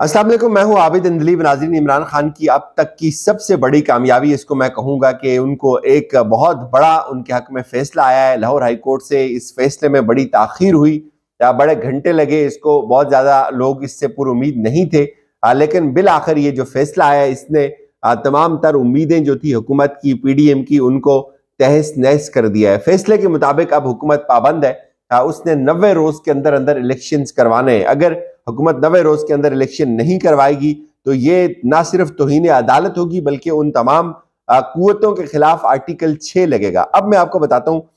असल मैं हूं आबिद इंदली नाजरीन इमरान खान की अब तक की सबसे बड़ी कामयाबी इसको मैं कहूंगा कि उनको एक बहुत बड़ा उनके हक में फैसला आया है लाहौर हाई कोर्ट से इस फैसले में बड़ी ताखिर हुई या बड़े घंटे लगे इसको बहुत ज़्यादा लोग इससे पूर्व उम्मीद नहीं थे आ, लेकिन बिल आखिर ये जो फैसला आया इसने आ, तमाम तर उम्मीदें जो थी हुकूमत की एम की उनको तहस नहस कर दिया है फैसले के मुताबिक अब हुकूमत पाबंद है आ, उसने नबे रोज़ के अंदर अंदर इलेक्शन करवाने हैं अगर हुकूमत नवे रोज़ के अंदर इलेक्शन नहीं करवाएगी तो ये ना सिर्फ तोहन अदालत होगी बल्कि उन तमाम कुतों के खिलाफ आर्टिकल छः लगेगा अब मैं आपको बताता हूँ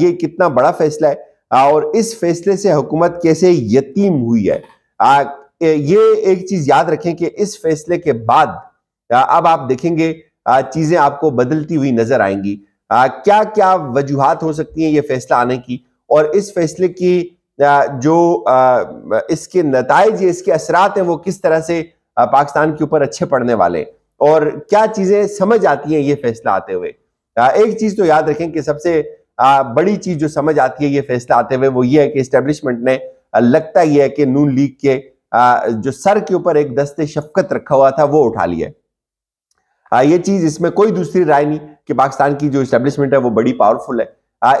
ये कितना बड़ा फैसला है और इस फैसले से हुकूमत कैसे यतीम हुई है आ, ये एक चीज़ याद रखें कि इस फैसले के बाद अब आप देखेंगे चीज़ें आपको बदलती हुई नज़र आएंगी क्या क्या वजूहत हो सकती हैं ये फैसला आने की और इस फैसले की जो इसके नतज या इसके असरात हैं वो किस तरह से पाकिस्तान के ऊपर अच्छे पड़ने वाले और क्या चीज़ें समझ आती हैं ये फैसला आते हुए एक चीज़ तो याद रखें कि सबसे बड़ी चीज़ जो समझ आती है ये फैसला आते हुए वो ये है कि इस्टेब्लिशमेंट ने लगता ही है कि नून लीग के जो सर के ऊपर एक दस्ते शफकत रखा हुआ था वो उठा लिया ये चीज़ इसमें कोई दूसरी राय नहीं कि पाकिस्तान की जो इस्टेब्लिशमेंट है वो बड़ी पावरफुल है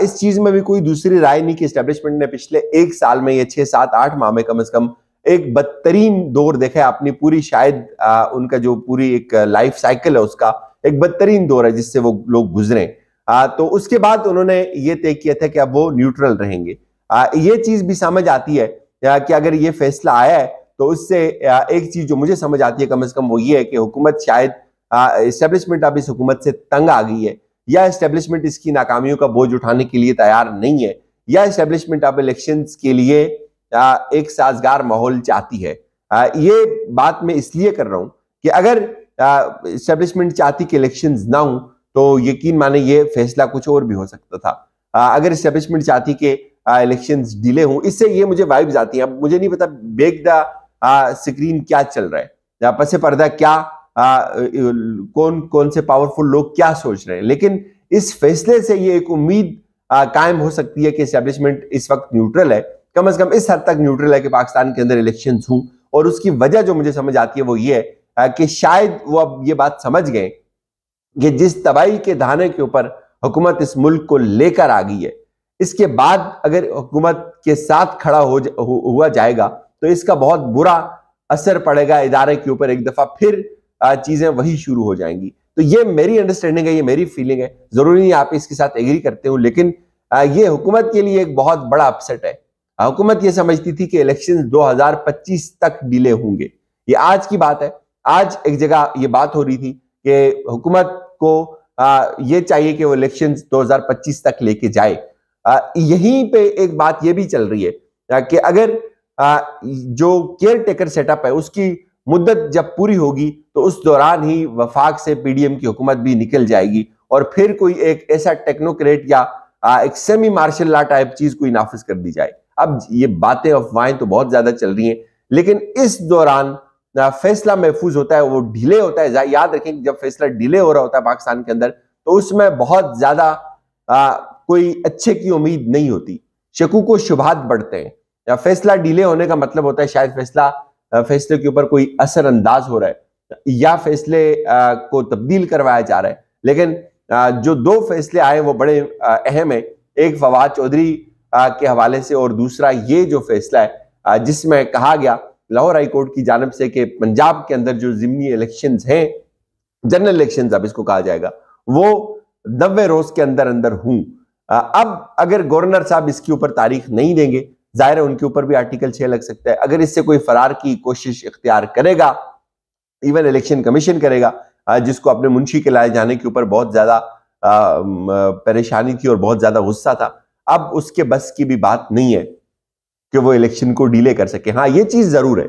इस चीज में भी कोई दूसरी राय नहीं कि स्टेब्लिशमेंट ने पिछले एक साल में या छह सात आठ माह में कम से कम एक बदतरीन दौर देखा है अपनी पूरी शायद आ, उनका जो पूरी एक लाइफ साइकिल है उसका एक बदतरीन दौर है जिससे वो लोग गुजरे तो उसके बाद उन्होंने ये तय किया था कि अब वो न्यूट्रल रहेंगे आ, ये चीज भी समझ आती है कि अगर ये फैसला आया है तो उससे एक चीज जो मुझे समझ आती है कम से कम वो ये है कि हुकूमत शायद इस्टेब्लिशमेंट अब इस हुकूमत से तंग आ गई है या एस्टेब्लिशमेंट इसकी नाकामियों का बोझ उठाने के लिए तैयार नहीं है या एस्टेब्लिशमेंट अब इलेक्शन के लिए एक साजगार माहौल चाहती है ये बात मैं इसलिए कर रहा हूं कि अगर एस्टेब्लिशमेंट चाहती कि इलेक्शन ना हो तो यकीन माने ये फैसला कुछ और भी हो सकता था अगर एस्टेब्लिशमेंट चाहती कि इलेक्शन डिले हों इससे ये मुझे वाइब्स आती है अब मुझे नहीं पता बेग द स्क्रीन क्या चल रहा है पसे पर्दा क्या आ, कौन कौन से पावरफुल लोग क्या सोच रहे हैं लेकिन इस फैसले से ये एक उम्मीद कायम हो सकती है कि स्टैब्लिशमेंट इस वक्त न्यूट्रल है कम से कम इस हद तक न्यूट्रल है कि पाकिस्तान के अंदर इलेक्शन हूं और उसकी वजह जो मुझे समझ आती है वो ये है कि शायद वो अब ये बात समझ गए कि जिस तबाही के धाने के ऊपर हुकूमत इस मुल्क को लेकर आ गई है इसके बाद अगर हुकूमत के साथ खड़ा हो हुआ जाएगा तो इसका बहुत बुरा असर पड़ेगा इदारे के ऊपर एक दफा फिर चीजें वही शुरू हो जाएंगी तो ये मेरी अंडरस्टैंडिंग है ये मेरी फीलिंग है जरूरी नहीं आप इसके साथ एग्री करते हो लेकिन ये हुकूमत के लिए एक बहुत बड़ा अपसेट है हुकूमत ये समझती थी कि इलेक्शन 2025 तक डिले होंगे ये आज की बात है आज एक जगह ये बात हो रही थी कि हुकूमत को ये चाहिए कि वो इलेक्शन दो तक लेके जाए यहीं पर एक बात ये भी चल रही है कि अगर जो केयर टेकर सेटअप है उसकी मुद्दत जब पूरी होगी तो उस दौरान ही वफाक से पीडीएम की हुकूमत भी निकल जाएगी और फिर कोई एक ऐसा टेक्नोक्रेट या एक सेमी मार्शल ला टाइप चीज कोई नाफिज कर दी जाए अब ये बातें अफवाहें तो बहुत ज्यादा चल रही हैं लेकिन इस दौरान फैसला महफूज होता है वो ढीले होता है याद रखें जब फैसला ढीले हो रहा होता है पाकिस्तान के अंदर तो उसमें बहुत ज्यादा कोई अच्छे की उम्मीद नहीं होती शकू को शुभात बढ़ते हैं या फैसला डिले होने का मतलब होता है शायद फैसला फैसले के ऊपर कोई असरअंदाज हो रहा है या फैसले को तब्दील करवाया जा रहा है लेकिन जो दो फैसले आए वो बड़े अहम है एक फवाद चौधरी के हवाले से और दूसरा ये जो फैसला है जिसमें कहा गया लाहौर हाई कोर्ट की जानब से कि पंजाब के अंदर जो जिमनी इलेक्शन हैं जनरल इलेक्शन अब इसको कहा जाएगा वो नब्बे रोज के अंदर अंदर हूं अब अगर गवर्नर साहब इसके ऊपर तारीख नहीं देंगे जाहिर है उनके ऊपर भी आर्टिकल छह लग सकता है अगर इससे कोई फरार की कोशिश इख्तियार करेगा इवन इलेक्शन कमीशन करेगा जिसको अपने मुंशी के लाए जाने के ऊपर बहुत ज्यादा परेशानी थी और बहुत ज्यादा गुस्सा था अब उसके बस की भी बात नहीं है कि वो इलेक्शन को डिले कर सके हाँ ये चीज जरूर है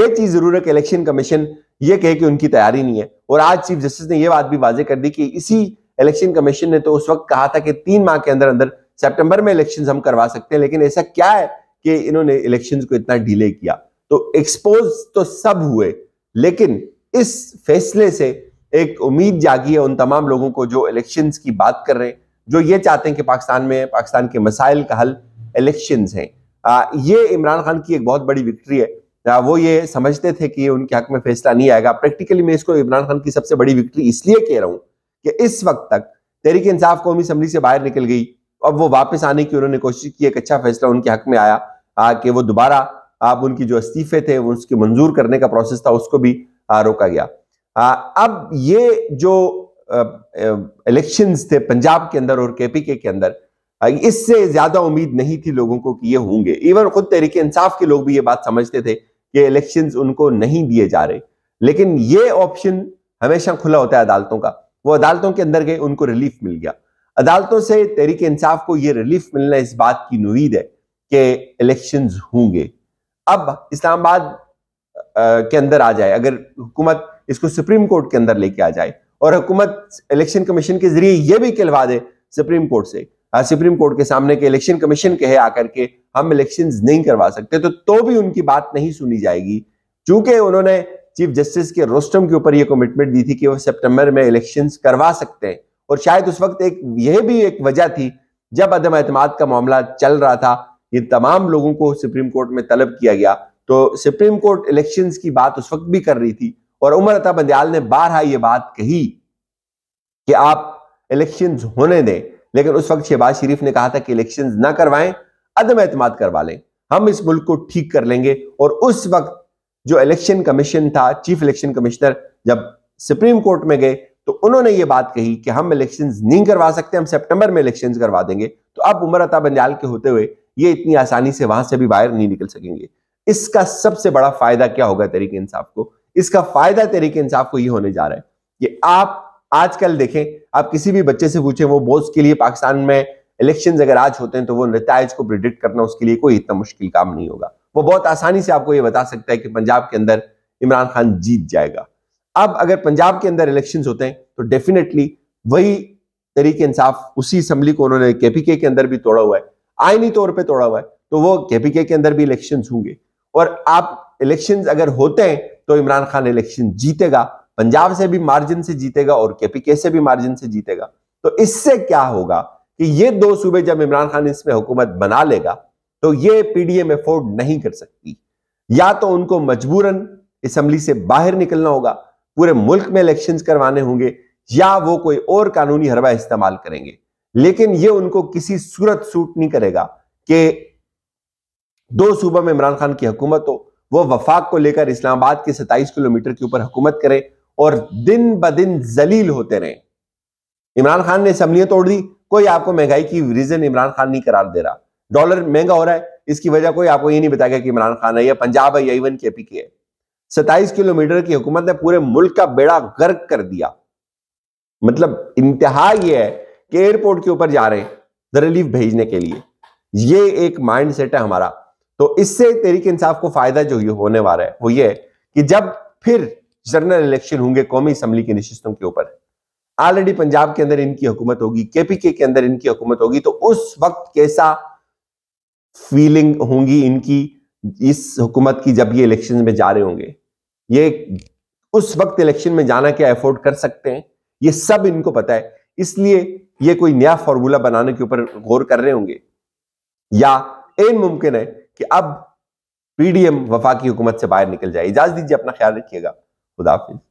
ये चीज जरूर है कि इलेक्शन कमीशन ये कहे कि उनकी तैयारी नहीं है और आज चीफ जस्टिस ने यह बात भी वाजे कर दी कि इसी इलेक्शन कमीशन ने तो उस वक्त कहा था कि तीन माह के अंदर अंदर सेप्टेम्बर में इलेक्शन हम करवा सकते हैं लेकिन ऐसा क्या है कि इन्होंने इलेक्शन को इतना डिले किया तो एक्सपोज तो सब हुए लेकिन इस फैसले से एक उम्मीद जागी है उन तमाम लोगों को जो इलेक्शन की बात कर रहे हैं जो ये चाहते हैं कि पाकिस्तान में पाकिस्तान के मसाइल का हल इलेक्शन हैं ये इमरान खान की एक बहुत बड़ी विक्ट्री है वो ये समझते थे कि उनके हक में फैसला नहीं आएगा प्रैक्टिकली मैं इसको इमरान खान की सबसे बड़ी विक्ट्री इसलिए कह रहा हूं कि इस वक्त तक तहरीक इंसाफ कौमी असम्बली से बाहर निकल गई अब वो वापस आने की उन्होंने कोशिश की एक अच्छा फैसला उनके हक में आया आ, कि वो दोबारा आप उनकी जो इस्तीफे थे उसकी मंजूर करने का प्रोसेस था उसको भी आ, रोका गया आ, अब ये जो इलेक्शंस थे पंजाब के अंदर और केपीके के अंदर इससे ज्यादा उम्मीद नहीं थी लोगों को कि ये होंगे इवन खुद तरीके इंसाफ के लोग भी ये बात समझते थे कि इलेक्शंस उनको नहीं दिए जा रहे लेकिन ये ऑप्शन हमेशा खुला होता है अदालतों का वो अदालतों के अंदर गए उनको रिलीफ मिल गया अदालतों से तहरीक इंसाफ को यह रिलीफ मिलना इस बात की नवीद है कि इलेक्शन होंगे अब इस्लामाबाद के अंदर आ जाए अगर हुकूमत इसको सुप्रीम कोर्ट के अंदर लेके आ जाए और हुकूमत इलेक्शन कमीशन के जरिए यह भी कहलवा दे सुप्रीम कोर्ट से हाँ, सुप्रीम कोर्ट के सामने के इलेक्शन कमीशन कहे आकर के हम इलेक्शन नहीं करवा सकते तो, तो भी उनकी बात नहीं सुनी जाएगी चूंकि उन्होंने चीफ जस्टिस के रोस्टम के ऊपर यह कमिटमेंट दी थी कि वो सितंबर में इलेक्शंस करवा सकते हैं और शायद उस वक्त एक यह भी एक वजह थी जब अदम अहतमाद का मामला चल रहा था ये तमाम लोगों को सुप्रीम कोर्ट में तलब किया गया तो सुप्रीम कोर्ट इलेक्शन की बात उस वक्त भी कर रही थी और उमर अता बंदयाल ने बारहा ये बात कही कि आप इलेक्शन होने दें लेकिन उस वक्त शहबाज शरीफ ने कहा था कि इलेक्शन ना करवाएं अदम एतम करवा लें हम इस मुल्क को ठीक कर लेंगे और उस वक्त जो इलेक्शन कमीशन था चीफ इलेक्शन कमिश्नर जब सुप्रीम कोर्ट में गए तो उन्होंने ये बात कही कि हम इलेक्शन नहीं करवा सकते हम सितंबर में इलेक्शन करवा देंगे तो अब उमर अता बंजाल के होते हुए ये इतनी आसानी से वहां से भी बाहर नहीं निकल सकेंगे इसका सबसे बड़ा फायदा क्या होगा तरीके इंसाफ को इसका फायदा तरीके इंसाफ को ये होने जा रहा है कि आप आजकल देखें आप किसी भी बच्चे से पूछें वो बोस के लिए पाकिस्तान में इलेक्शन अगर आज होते हैं तो वो नतज को प्रिडिक्ट करना उसके लिए कोई इतना मुश्किल काम नहीं होगा वो बहुत आसानी से आपको ये बता सकता है कि पंजाब के अंदर इमरान खान जीत जाएगा अब अगर पंजाब के अंदर इलेक्शन होते हैं तो डेफिनेटली वही तरीके इंसाफ उसी असम्बली को उन्होंने केपीके के अंदर भी तोड़ा हुआ है आईनी तौर पर तोड़ा हुआ है तो वो केपीके के अंदर भी इलेक्शन होंगे और आप इलेक्शन अगर होते हैं तो इमरान खान इलेक्शन जीतेगा पंजाब से भी मार्जिन से जीतेगा और केपीके से भी मार्जिन से जीतेगा तो इससे क्या होगा कि ये दो सूबे जब इमरान खान इसमें हुकूमत बना लेगा तो ये पीडीएम अफोर्ड नहीं कर सकती या तो उनको मजबूरन असेंबली से बाहर निकलना होगा पूरे मुल्क में इलेक्शंस करवाने होंगे या वो कोई और कानूनी हरवा इस्तेमाल करेंगे लेकिन ये उनको किसी सूरत सूट नहीं करेगा कि दो सूबों में इमरान खान की हुकूमत हो वो वफाक को लेकर इस्लामाबाद के 27 किलोमीटर के ऊपर हुकूमत करे और दिन ब दिन जलील होते रहे इमरान खान ने असम्बलियां तोड़ दी कोई आपको महंगाई की रीजन इमरान खान नहीं करार दे रहा डॉलर महंगा हो रहा है इसकी वजह कोई आपको ये नहीं बताएगा कि इमरान खान है या पंजाब है या इवन के पी के है सत्ताईस किलोमीटर की हुकूमत ने पूरे मुल्क का बेड़ा गर्क कर दिया मतलब इंतहा यह है कि एयरपोर्ट के ऊपर जा रहे हैं रिलीफ भेजने के लिए ये एक माइंड सेट है हमारा तो इससे तेरिक इंसाफ को फायदा जो होने वाला है वो ये है कि जब फिर जनरल इलेक्शन होंगे कौमी असम्बली की नशस्तों के ऊपर ऑलरेडी पंजाब के अंदर इनकी हुकूमत होगी केपीके के अंदर इनकी हुकूमत होगी तो उस वक्त कैसा फीलिंग होंगी इनकी इस हुकूमत की जब ये इलेक्शन में जा रहे होंगे ये उस वक्त इलेक्शन में जाना क्या अफोर्ड कर सकते हैं ये सब इनको पता है इसलिए ये कोई नया फॉर्मूला बनाने के ऊपर गौर कर रहे होंगे या एन मुमकिन है कि अब पीडीएम वफाकी हुकूमत से बाहर निकल जाए इजाजत दीजिए अपना ख्याल रखिएगा खुदाफिज